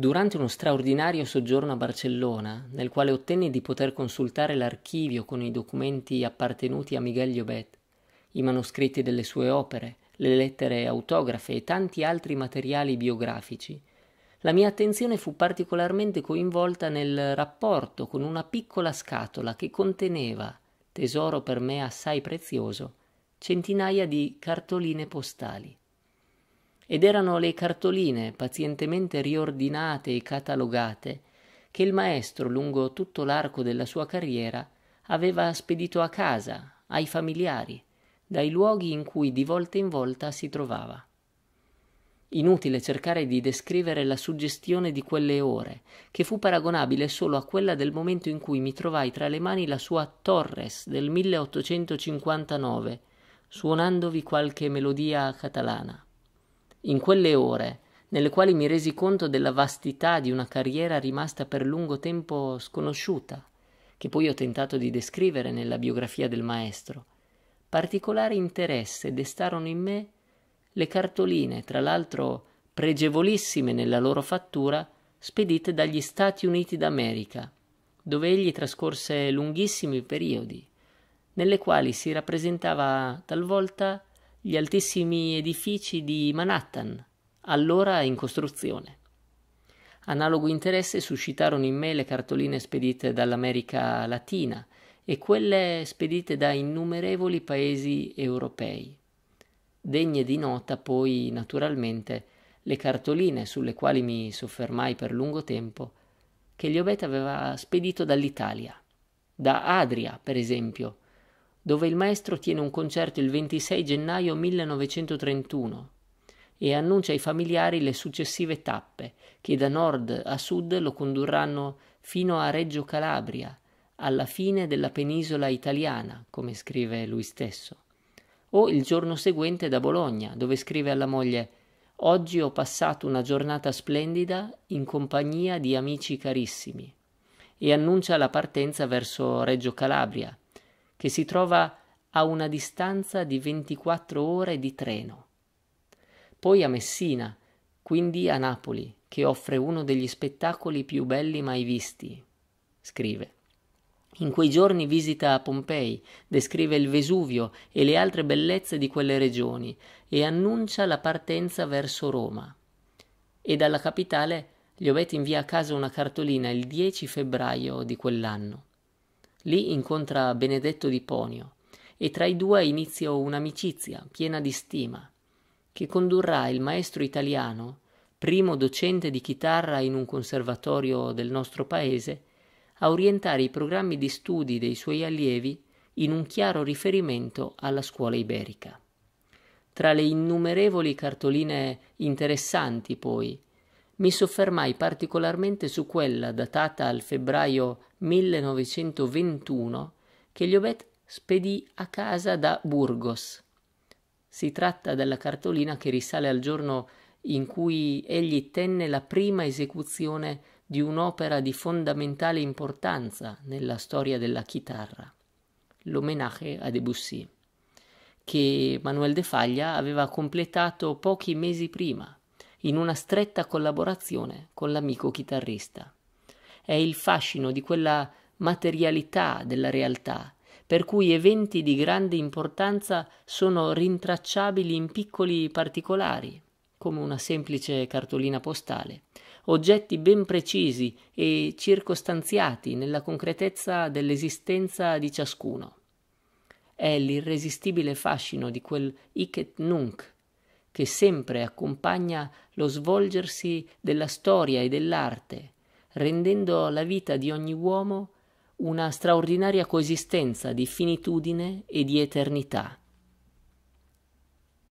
Durante uno straordinario soggiorno a Barcellona, nel quale ottenni di poter consultare l'archivio con i documenti appartenuti a Miguel Llobet, i manoscritti delle sue opere, le lettere autografe e tanti altri materiali biografici, la mia attenzione fu particolarmente coinvolta nel rapporto con una piccola scatola che conteneva, tesoro per me assai prezioso, centinaia di cartoline postali ed erano le cartoline pazientemente riordinate e catalogate che il maestro lungo tutto l'arco della sua carriera aveva spedito a casa, ai familiari, dai luoghi in cui di volta in volta si trovava. Inutile cercare di descrivere la suggestione di quelle ore, che fu paragonabile solo a quella del momento in cui mi trovai tra le mani la sua Torres del 1859, suonandovi qualche melodia catalana. In quelle ore, nelle quali mi resi conto della vastità di una carriera rimasta per lungo tempo sconosciuta, che poi ho tentato di descrivere nella biografia del maestro, particolare interesse destarono in me le cartoline, tra l'altro pregevolissime nella loro fattura, spedite dagli Stati Uniti d'America, dove egli trascorse lunghissimi periodi, nelle quali si rappresentava talvolta gli altissimi edifici di Manhattan, allora in costruzione. Analogo interesse suscitarono in me le cartoline spedite dall'America Latina e quelle spedite da innumerevoli paesi europei. Degne di nota poi, naturalmente, le cartoline sulle quali mi soffermai per lungo tempo, che Liobet aveva spedito dall'Italia, da Adria, per esempio, dove il maestro tiene un concerto il 26 gennaio 1931 e annuncia ai familiari le successive tappe che da nord a sud lo condurranno fino a Reggio Calabria, alla fine della penisola italiana, come scrive lui stesso, o il giorno seguente da Bologna, dove scrive alla moglie Oggi ho passato una giornata splendida in compagnia di amici carissimi e annuncia la partenza verso Reggio Calabria, che si trova a una distanza di 24 ore di treno. Poi a Messina, quindi a Napoli, che offre uno degli spettacoli più belli mai visti. Scrive. In quei giorni visita Pompei, descrive il Vesuvio e le altre bellezze di quelle regioni e annuncia la partenza verso Roma. E dalla capitale Gliobetti invia a casa una cartolina il 10 febbraio di quell'anno. Lì incontra Benedetto di Ponio e tra i due inizia un'amicizia piena di stima, che condurrà il maestro italiano, primo docente di chitarra in un conservatorio del nostro paese, a orientare i programmi di studi dei suoi allievi in un chiaro riferimento alla scuola iberica. Tra le innumerevoli cartoline interessanti, poi, mi soffermai particolarmente su quella datata al febbraio 1921 che Liobet spedì a casa da Burgos. Si tratta della cartolina che risale al giorno in cui egli tenne la prima esecuzione di un'opera di fondamentale importanza nella storia della chitarra, l'omenage a Debussy, che Manuel de Faglia aveva completato pochi mesi prima in una stretta collaborazione con l'amico chitarrista. È il fascino di quella materialità della realtà, per cui eventi di grande importanza sono rintracciabili in piccoli particolari, come una semplice cartolina postale, oggetti ben precisi e circostanziati nella concretezza dell'esistenza di ciascuno. È l'irresistibile fascino di quel icket nunc che sempre accompagna lo svolgersi della storia e dell'arte, rendendo la vita di ogni uomo una straordinaria coesistenza di finitudine e di eternità.